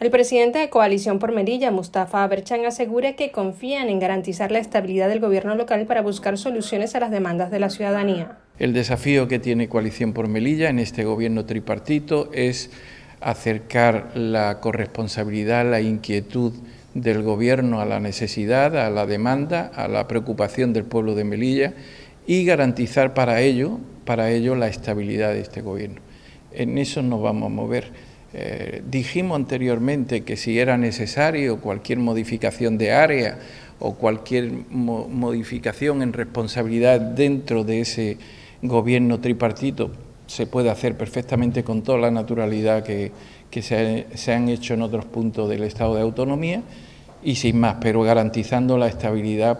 El presidente de Coalición por Melilla, Mustafa Aberchan, asegura que confían en garantizar la estabilidad del gobierno local para buscar soluciones a las demandas de la ciudadanía. El desafío que tiene Coalición por Melilla en este gobierno tripartito es acercar la corresponsabilidad, la inquietud del gobierno a la necesidad, a la demanda, a la preocupación del pueblo de Melilla y garantizar para ello, para ello la estabilidad de este gobierno. En eso nos vamos a mover. Eh, dijimos anteriormente que si era necesario cualquier modificación de área o cualquier modificación en responsabilidad dentro de ese gobierno tripartito, se puede hacer perfectamente con toda la naturalidad que, se, se han hecho en otros puntos del estado de autonomía y sin más, pero garantizando la estabilidad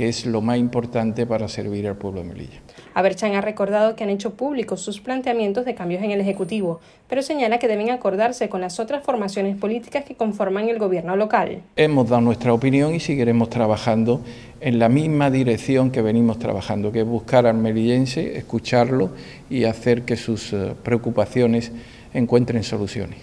que es lo más importante para servir al pueblo de Melilla. Aberchan ha recordado que han hecho públicos sus planteamientos de cambios en el Ejecutivo, pero señala que deben acordarse con las otras formaciones políticas que conforman el gobierno local. Hemos dado nuestra opinión y seguiremos trabajando en la misma dirección que venimos trabajando, que es buscar al melillense, escucharlo y hacer que sus eh, preocupaciones encuentren soluciones.